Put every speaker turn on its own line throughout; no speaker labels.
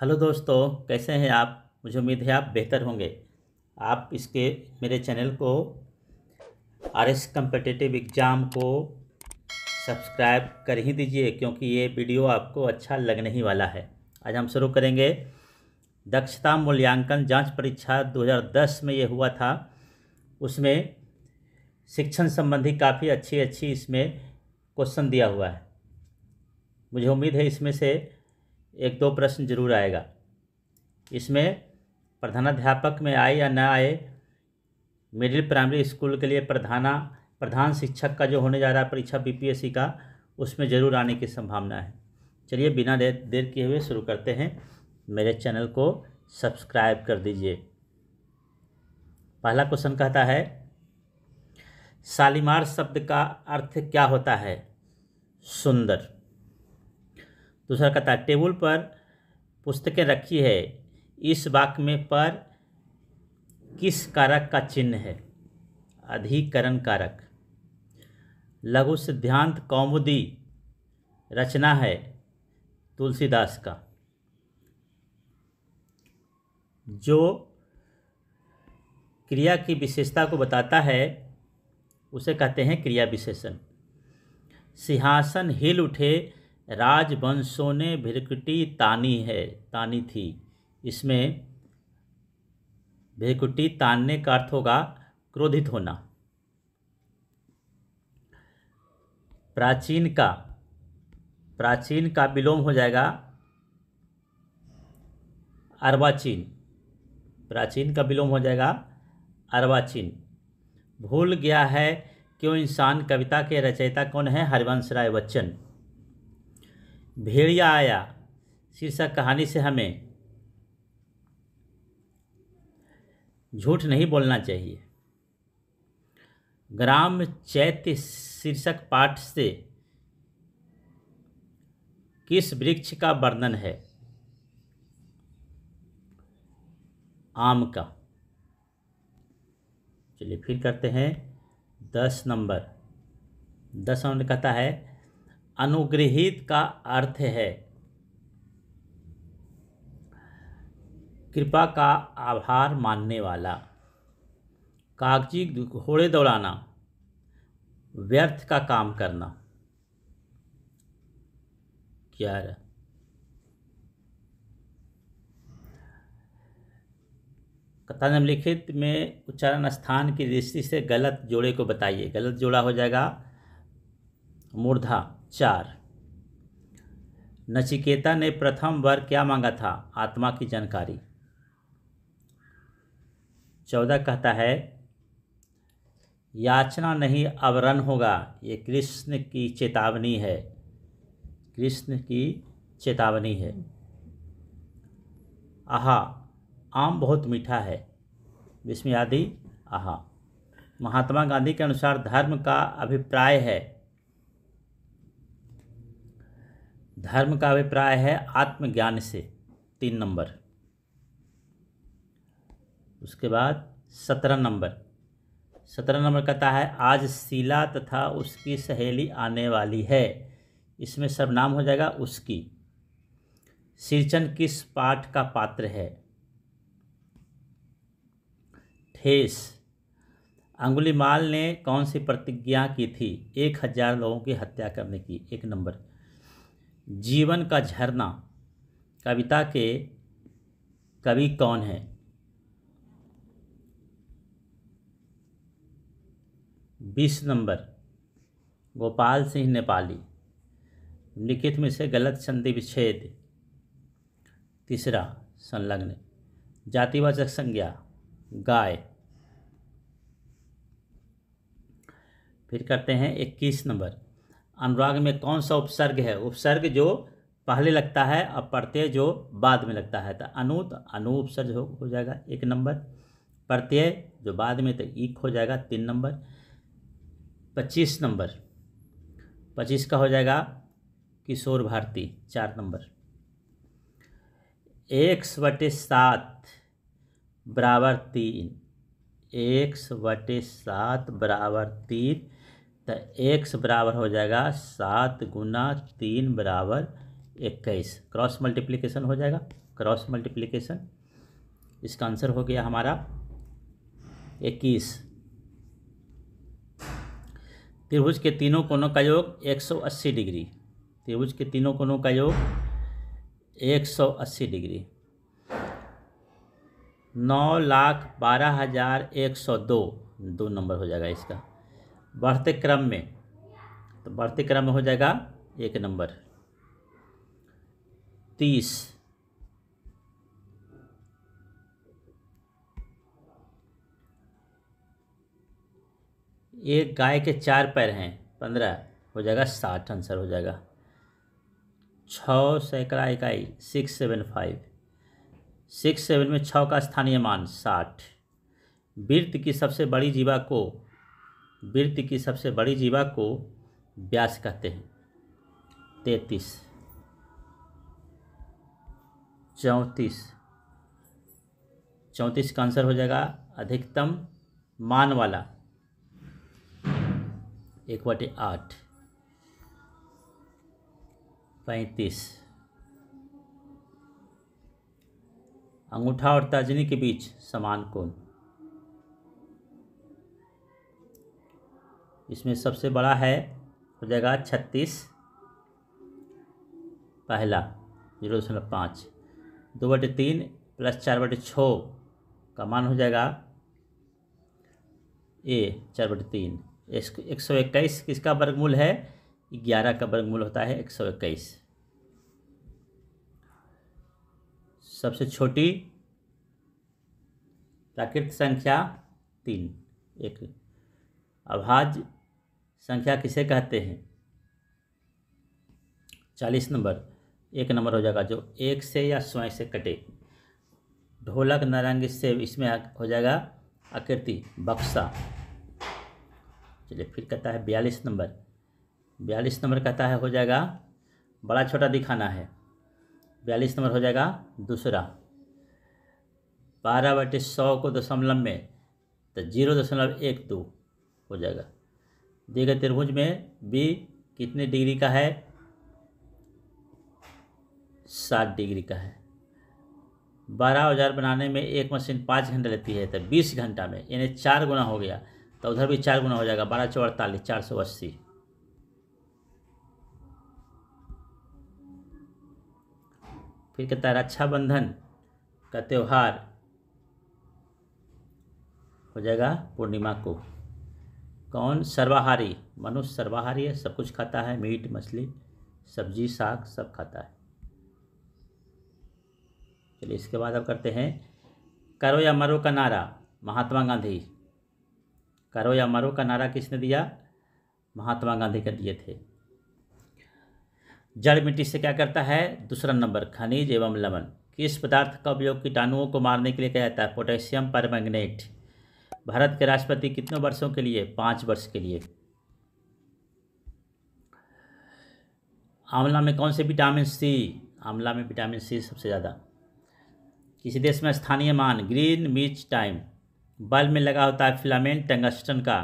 hello दोस्तों कैसे हैं आप मुझे उम्मीद है आप बेहतर होंगे आप इसके मेरे चैनल को आर एस कम्पटिटिव एग्ज़ाम को सब्सक्राइब कर ही दीजिए क्योंकि ये वीडियो आपको अच्छा लगने ही वाला है आज हम शुरू करेंगे दक्षता मूल्यांकन जांच परीक्षा 2010 में ये हुआ था उसमें शिक्षण संबंधी काफ़ी अच्छी अच्छी इसमें क्वेश्चन दिया हुआ है मुझे उम्मीद है इसमें से एक दो प्रश्न जरूर आएगा इसमें प्रधानाध्यापक में आए या ना आए मिडिल प्राइमरी स्कूल के लिए प्रधाना प्रधान शिक्षक का जो होने जा रहा है परीक्षा बीपीएससी का उसमें ज़रूर आने की संभावना है चलिए बिना देर देर किए हुए शुरू करते हैं मेरे चैनल को सब्सक्राइब कर दीजिए पहला क्वेश्चन कहता है शालीमार शब्द का अर्थ क्या होता है सुंदर दूसरा कहता है टेबल पर पुस्तकें रखी है इस वाक्य में पर किस कारक का चिन्ह है अधिकरण कारक लघु सिद्धांत कौमुदी रचना है तुलसीदास का जो क्रिया की विशेषता को बताता है उसे कहते हैं क्रिया विशेषण सिंहासन हिल उठे राजवंशों ने भिरकुटी तानी है तानी थी इसमें भिरकुटी तानने का अर्थ होगा क्रोधित होना प्राचीन का प्राचीन का विलोम हो जाएगा अरवाचीन प्राचीन का विलोम हो जाएगा अरवाचीन भूल गया है क्यों इंसान कविता के रचयिता कौन है हरिवंश राय बच्चन भेड़िया आया शीर्षक कहानी से हमें झूठ नहीं बोलना चाहिए ग्राम चैत्य शीर्षक पाठ से किस वृक्ष का वर्णन है आम का चलिए फिर करते हैं दस नंबर दस नंबर कहता है अनुग्रहित का अर्थ है कृपा का आभार मानने वाला कागजी घोड़े दौड़ाना व्यर्थ का काम करना ग्यारह कथा निम्नलिखित में उच्चारण स्थान की दृष्टि से गलत जोड़े को बताइए गलत जोड़ा हो जाएगा मूर्धा चार नचिकेता ने प्रथम वर क्या मांगा था आत्मा की जानकारी चौदह कहता है याचना नहीं अवरण होगा ये कृष्ण की चेतावनी है कृष्ण की चेतावनी है आहा आम बहुत मीठा है विस्मयादि आहा महात्मा गांधी के अनुसार धर्म का अभिप्राय है धर्म का अभिप्राय है आत्मज्ञान से तीन नंबर उसके बाद सत्रह नंबर सत्रह नंबर कहता है आज शीला तथा उसकी सहेली आने वाली है इसमें सर्वनाम हो जाएगा उसकी सिंचन किस पाठ का पात्र है ठेस अंगुलीमाल ने कौन सी प्रतिज्ञा की थी एक हजार लोगों की हत्या करने की एक नंबर जीवन का झरना कविता के कवि कौन है बीस नंबर गोपाल सिंह नेपाली लिखित में से गलत संधि विच्छेद तीसरा संलग्न जातिवाचक संज्ञा गाय फिर करते हैं इक्कीस नंबर अनुराग में कौन सा उपसर्ग है उपसर्ग जो पहले लगता है और प्रत्यय जो बाद में लगता है तो अनु तो अनु उपसर्ग हो, हो जाएगा एक नंबर प्रत्यय जो बाद में तो एक हो जाएगा तीन नंबर पच्चीस नंबर पच्चीस का हो जाएगा किशोर भारती चार नंबर एक बटे सात बराबर तीन एक बटे सात बराबर तीन तो एक्स बराबर हो जाएगा सात गुना तीन बराबर इक्कीस क्रॉस मल्टीप्लीकेशन हो जाएगा क्रॉस मल्टीप्लीकेशन इसका आंसर हो गया हमारा इक्कीस त्रिभुज के तीनों कोनों का योग 180 डिग्री त्रिभुज के तीनों कोनों का योग 180 डिग्री नौ लाख बारह हज़ार एक सौ दो दो नंबर हो जाएगा इसका बढ़ते क्रम में तो बढ़ते क्रम में हो जाएगा एक नंबर तीस एक गाय के चार पैर हैं पंद्रह हो जाएगा साठ आंसर हो जाएगा छः सैकड़ा इकाई six seven five six seven में छः का स्थानीय मान साठ वृत्त की सबसे बड़ी जीवा को वृत्त की सबसे बड़ी जीवा को व्यास कहते हैं तैतीस चौंतीस चौंतीस का आंसर हो जाएगा अधिकतम मान वाला एक बटे आठ पैंतीस अंगूठा और ताजनी के बीच समान कोण इसमें सबसे बड़ा है हो जाएगा छत्तीस पहला जीरो दशमलव पाँच दो बटे तीन प्लस चार बटे छः का मान हो जाएगा ए चार बटे तीन एक सौ इक्कीस किसका वर्गमूल है ग्यारह का वर्गमूल होता है एक सौ इक्कीस सबसे छोटी प्राकृत संख्या तीन एक अभाज्य संख्या किसे कहते हैं चालीस नंबर एक नंबर हो जाएगा जो एक से या स्वयं से कटे ढोलक नारंगी से इसमें हो जाएगा आकृति बक्सा चलिए फिर कहता है बयालीस नंबर बयालीस नंबर कहता है हो जाएगा बड़ा छोटा दिखाना है बयालीस नंबर हो जाएगा दूसरा बारह बटे सौ को दशमलव में तो जीरो दशमलव एक दो हो जाएगा दिए गए त्रिभुज में बी कितने डिग्री का है सात डिग्री का है बारह औजार बनाने में एक मशीन पाँच घंटे लेती है तो बीस घंटा में यानी चार गुना हो गया तो उधर भी चार गुना हो जाएगा बारह सौ अड़तालीस चार सौ अस्सी फिर कहता है रक्षाबंधन का त्यौहार हो जाएगा पूर्णिमा को कौन सर्वाहारी मनुष्य सर्वाहारी है सब कुछ खाता है मीट मछली सब्जी साग सब खाता है चलिए इसके बाद अब करते हैं करो या मरो का नारा महात्मा गांधी करो या मरो का नारा किसने दिया महात्मा गांधी के दिए थे जड़ मिट्टी से क्या करता है दूसरा नंबर खनिज एवं लवण किस पदार्थ का उपयोग कीटाणुओं को मारने के लिए किया जाता है पोटेशियम परमैंगनेट भारत के राष्ट्रपति कितने वर्षों के लिए पाँच वर्ष के लिए आंवला में कौन से विटामिन सी आंवला में विटामिन सी सबसे ज़्यादा किसी देश में स्थानीय मान ग्रीन मिर्च टाइम बल्ब में लगा होता है फिलामेंट टंगस्टन का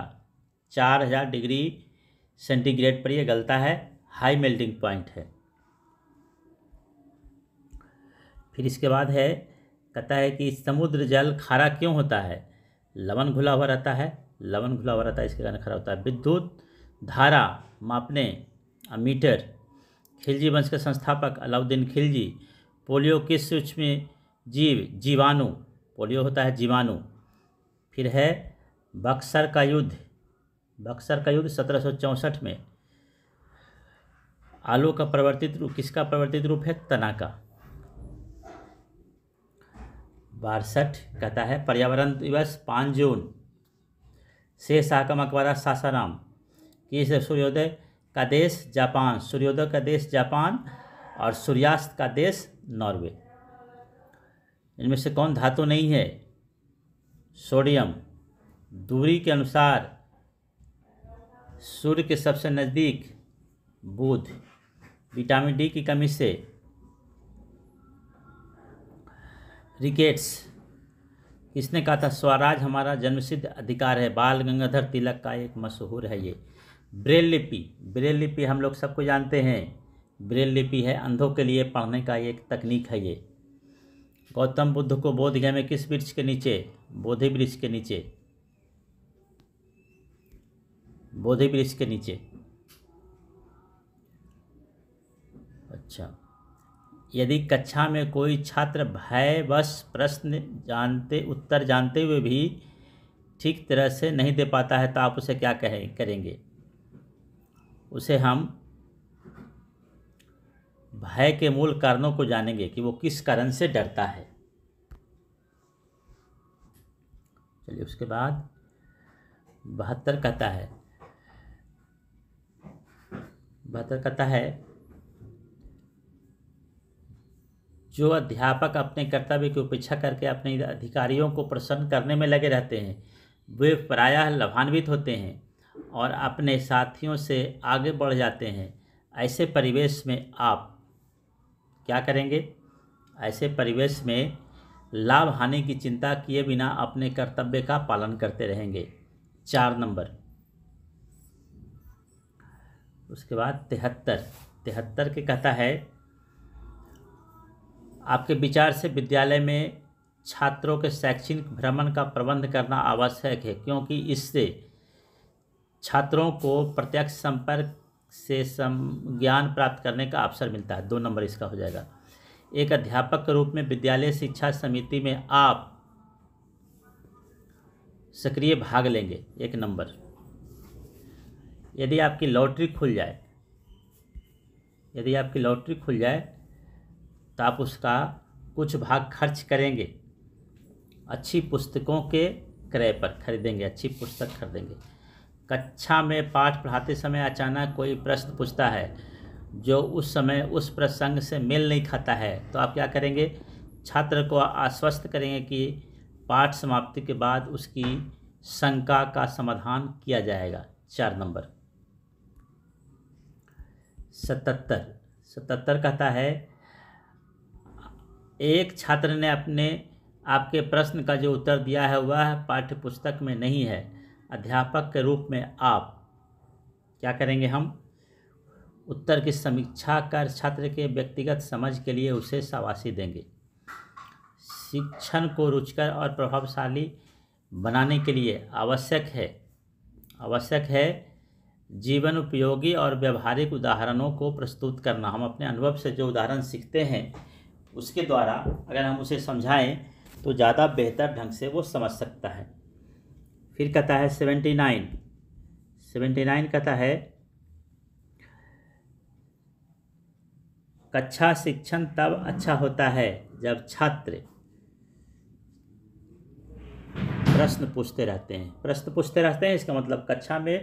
चार हज़ार डिग्री सेंटीग्रेड पर यह गलता है हाई मेल्टिंग पॉइंट है फिर इसके बाद है कहता है कि समुद्र जल खारा क्यों होता है लवन घुला हुआ रहता है लवन घुला हुआ रहता है इसके कारण खराब होता है विद्युत धारा मापने मीटर खिलजी वंश के संस्थापक अलाउद्दीन खिलजी पोलियो किस सूक्ष्म जीव जीवाणु पोलियो होता है जीवाणु फिर है बक्सर का युद्ध बक्सर का युद्ध सत्रह में आलू का परिवर्तित रूप किसका परिवर्तित रूप है तना का बासठ कहता है पर्यावरण दिवस पाँच जून से साकम अकबरा सासाराम कि सूर्योदय का देश जापान सूर्योदय का देश जापान और सूर्यास्त का देश नॉर्वे इनमें से कौन धातु नहीं है सोडियम दूरी के अनुसार सूर्य के सबसे नज़दीक बुध विटामिन डी की कमी से रिकेट्स किसने कहा था स्वराज हमारा जन्मसिद्ध अधिकार है बाल गंगाधर तिलक का एक मशहूर है ये ब्रेल लिपि ब्रेल लिपि हम लोग सबको जानते हैं ब्रेल लिपि है अंधों के लिए पढ़ने का एक तकनीक है ये गौतम बुद्ध को बोध गया में किस वृक्ष के नीचे बोधि वृक्ष के नीचे बोधि वृक्ष के नीचे अच्छा यदि कक्षा में कोई छात्र भयवश प्रश्न जानते उत्तर जानते हुए भी ठीक तरह से नहीं दे पाता है तो आप उसे क्या कहें करेंगे उसे हम भय के मूल कारणों को जानेंगे कि वो किस कारण से डरता है चलिए उसके बाद बहत्तर कहता है बहत्तर कहता है जो अध्यापक अपने कर्तव्य की उपेक्षा करके अपने अधिकारियों को प्रसन्न करने में लगे रहते हैं वे प्रायः लाभान्वित होते हैं और अपने साथियों से आगे बढ़ जाते हैं ऐसे परिवेश में आप क्या करेंगे ऐसे परिवेश में लाभ हानि की चिंता किए बिना अपने कर्तव्य का पालन करते रहेंगे चार नंबर उसके बाद तिहत्तर तिहत्तर के कहता है आपके विचार से विद्यालय में छात्रों के शैक्षणिक भ्रमण का प्रबंध करना आवश्यक है क्योंकि इससे छात्रों को प्रत्यक्ष संपर्क से सम ज्ञान प्राप्त करने का अवसर मिलता है दो नंबर इसका हो जाएगा एक अध्यापक के रूप में विद्यालय शिक्षा समिति में आप सक्रिय भाग लेंगे एक नंबर यदि आपकी लॉटरी खुल जाए यदि आपकी लॉटरी खुल जाए तो आप उसका कुछ भाग खर्च करेंगे अच्छी पुस्तकों के क्रय पर खरीदेंगे अच्छी पुस्तक खरीदेंगे कक्षा में पाठ पढ़ाते समय अचानक कोई प्रश्न पूछता है जो उस समय उस प्रसंग से मेल नहीं खाता है तो आप क्या करेंगे छात्र को आश्वस्त करेंगे कि पाठ समाप्ति के बाद उसकी शंका का समाधान किया जाएगा चार नंबर सतहत्तर सतहत्तर कहता है एक छात्र ने अपने आपके प्रश्न का जो उत्तर दिया है वह पाठ्य पुस्तक में नहीं है अध्यापक के रूप में आप क्या करेंगे हम उत्तर की समीक्षा कर छात्र के व्यक्तिगत समझ के लिए उसे शाबाशी देंगे शिक्षण को रुचकर और प्रभावशाली बनाने के लिए आवश्यक है आवश्यक है जीवन उपयोगी और व्यवहारिक उदाहरणों को प्रस्तुत करना हम अपने अनुभव से जो उदाहरण सीखते हैं उसके द्वारा अगर हम उसे समझाएं तो ज़्यादा बेहतर ढंग से वो समझ सकता है फिर कहता है सेवेंटी नाइन सेवेंटी नाइन कहता है कक्षा शिक्षण तब अच्छा होता है जब छात्र प्रश्न पूछते रहते हैं प्रश्न पूछते रहते हैं इसका मतलब कक्षा में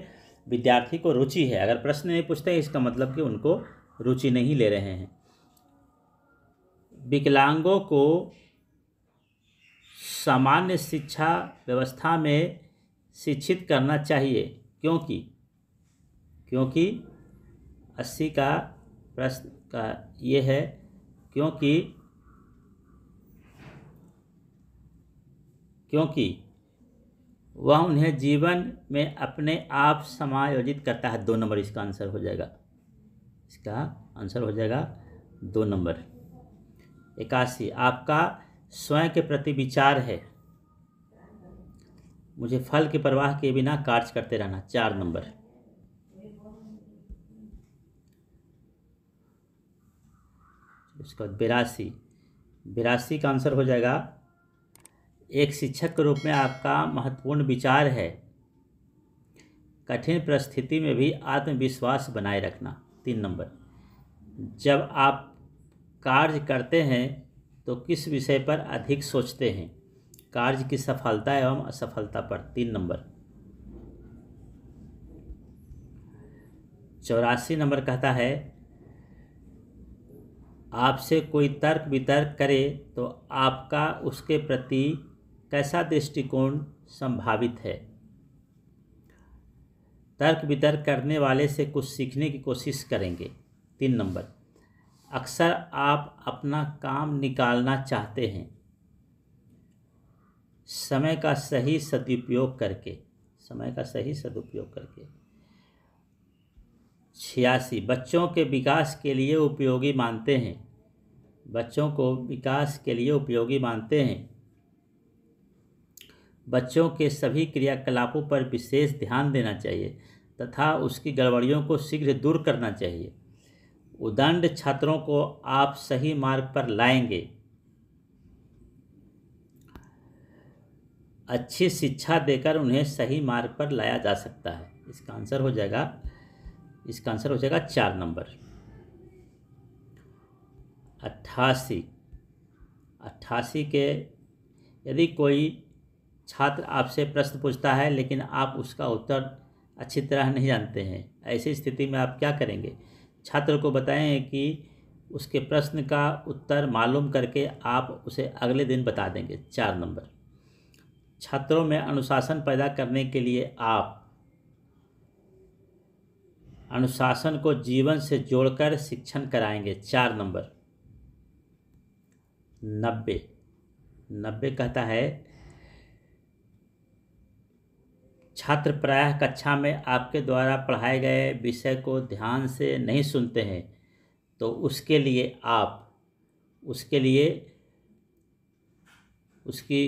विद्यार्थी को रुचि है अगर प्रश्न नहीं पूछते हैं इसका मतलब कि उनको रुचि नहीं ले रहे हैं विकलांगों को सामान्य शिक्षा व्यवस्था में शिक्षित करना चाहिए क्योंकि क्योंकि अस्सी का प्रश्न का ये है क्योंकि क्योंकि वह उन्हें जीवन में अपने आप समायोजित करता है दो नंबर इसका आंसर हो जाएगा इसका आंसर हो जाएगा दो नंबर इक्यासी आपका स्वयं के प्रति विचार है मुझे फल के प्रवाह के बिना कार्य करते रहना चार नंबर उसके बाद बिरासी बिरासी का आंसर हो जाएगा एक शिक्षक के रूप में आपका महत्वपूर्ण विचार है कठिन परिस्थिति में भी आत्मविश्वास बनाए रखना तीन नंबर जब आप कार्य करते हैं तो किस विषय पर अधिक सोचते हैं कार्य की सफलता एवं असफलता पर तीन नंबर चौरासी नंबर कहता है आपसे कोई तर्क वितर्क करे तो आपका उसके प्रति कैसा दृष्टिकोण संभावित है तर्क वितर्क करने वाले से कुछ सीखने की कोशिश करेंगे तीन नंबर अक्सर आप अपना काम निकालना चाहते हैं समय का सही सदुपयोग करके समय का सही सदुपयोग करके छियासी बच्चों के विकास के लिए उपयोगी मानते हैं बच्चों को विकास के लिए उपयोगी मानते हैं बच्चों के सभी क्रियाकलापों पर विशेष ध्यान देना चाहिए तथा उसकी गड़बड़ियों को शीघ्र दूर करना चाहिए उदंड छात्रों को आप सही मार्ग पर लाएंगे अच्छी शिक्षा देकर उन्हें सही मार्ग पर लाया जा सकता है इसका आंसर हो जाएगा इसका आंसर हो जाएगा चार नंबर अट्ठासी अट्ठासी के यदि कोई छात्र आपसे प्रश्न पूछता है लेकिन आप उसका उत्तर अच्छी तरह नहीं जानते हैं ऐसी स्थिति में आप क्या करेंगे छात्र को बताएं कि उसके प्रश्न का उत्तर मालूम करके आप उसे अगले दिन बता देंगे चार नंबर छात्रों में अनुशासन पैदा करने के लिए आप अनुशासन को जीवन से जोड़कर शिक्षण कराएंगे चार नंबर नब्बे नब्बे कहता है छात्र प्रायः कक्षा में आपके द्वारा पढ़ाए गए विषय को ध्यान से नहीं सुनते हैं तो उसके लिए आप उसके लिए उसकी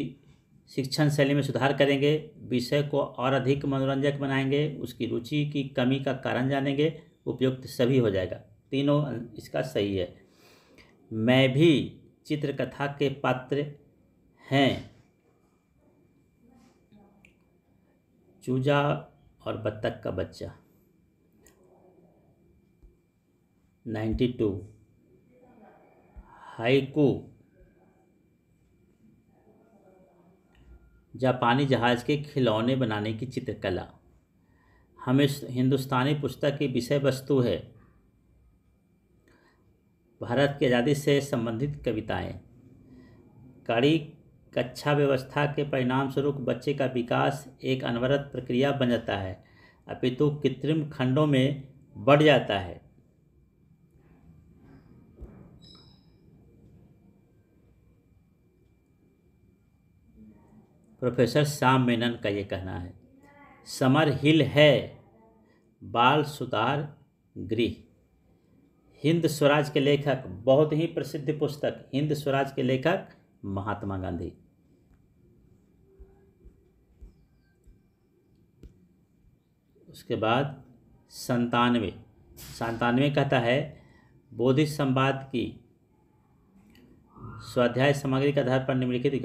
शिक्षण शैली में सुधार करेंगे विषय को और अधिक मनोरंजक बनाएंगे उसकी रुचि की कमी का कारण जानेंगे उपयुक्त सभी हो जाएगा तीनों इसका सही है मैं भी चित्रकथा के पात्र हैं चूजा और बत्तख का बच्चा 92 हाइकू जापानी जहाज के खिलौने बनाने की चित्रकला हमें हिंदुस्तानी पुस्तक की विषय वस्तु है भारत की आज़ादी से संबंधित कविताएं कड़ी कक्षा व्यवस्था के परिणाम स्वरूप बच्चे का विकास एक अनवरत प्रक्रिया बन जाता है अपितु कृत्रिम खंडों में बढ़ जाता है प्रोफेसर श्याम मेनन का ये कहना है समर हिल है बाल सुधार गृह हिंद स्वराज के लेखक बहुत ही प्रसिद्ध पुस्तक हिंद स्वराज के लेखक महात्मा गांधी उसके बाद संतानवे संतानवे कहता है बोधि संवाद की स्वाध्याय सामग्री के आधार पर निम्नलिखित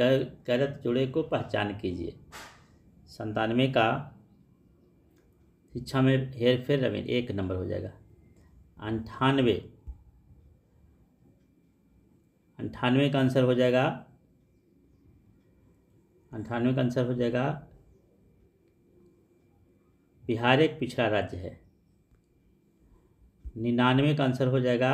गलत जुड़े को पहचान कीजिए संतानवे का शिक्षा में हेर फेर रवीन एक नंबर हो जाएगा अंठानवे अंठानवे का आंसर हो जाएगा अंठानवे का आंसर हो जाएगा बिहार एक पिछड़ा राज्य है निन्यानवे का आंसर हो जाएगा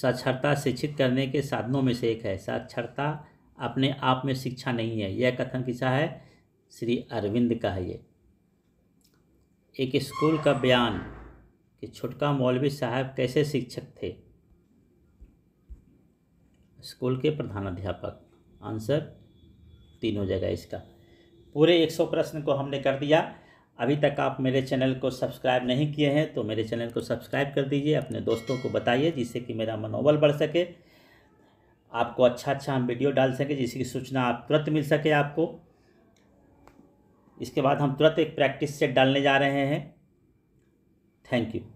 साक्षरता शिक्षित करने के साधनों में से एक है साक्षरता अपने आप में शिक्षा नहीं है यह कथन किसा है श्री अरविंद का है ये एक स्कूल का बयान कि छुटका मौलवी साहब कैसे शिक्षक थे स्कूल के प्रधानाध्यापक आंसर तीन हो जाएगा इसका पूरे 100 प्रश्न को हमने कर दिया अभी तक आप मेरे चैनल को सब्सक्राइब नहीं किए हैं तो मेरे चैनल को सब्सक्राइब कर दीजिए अपने दोस्तों को बताइए जिससे कि मेरा मनोबल बढ़ सके आपको अच्छा अच्छा हम वीडियो डाल सकें जिसकी सूचना आप तुरंत मिल सके आपको इसके बाद हम तुरंत एक प्रैक्टिस सेट डालने जा रहे हैं थैंक यू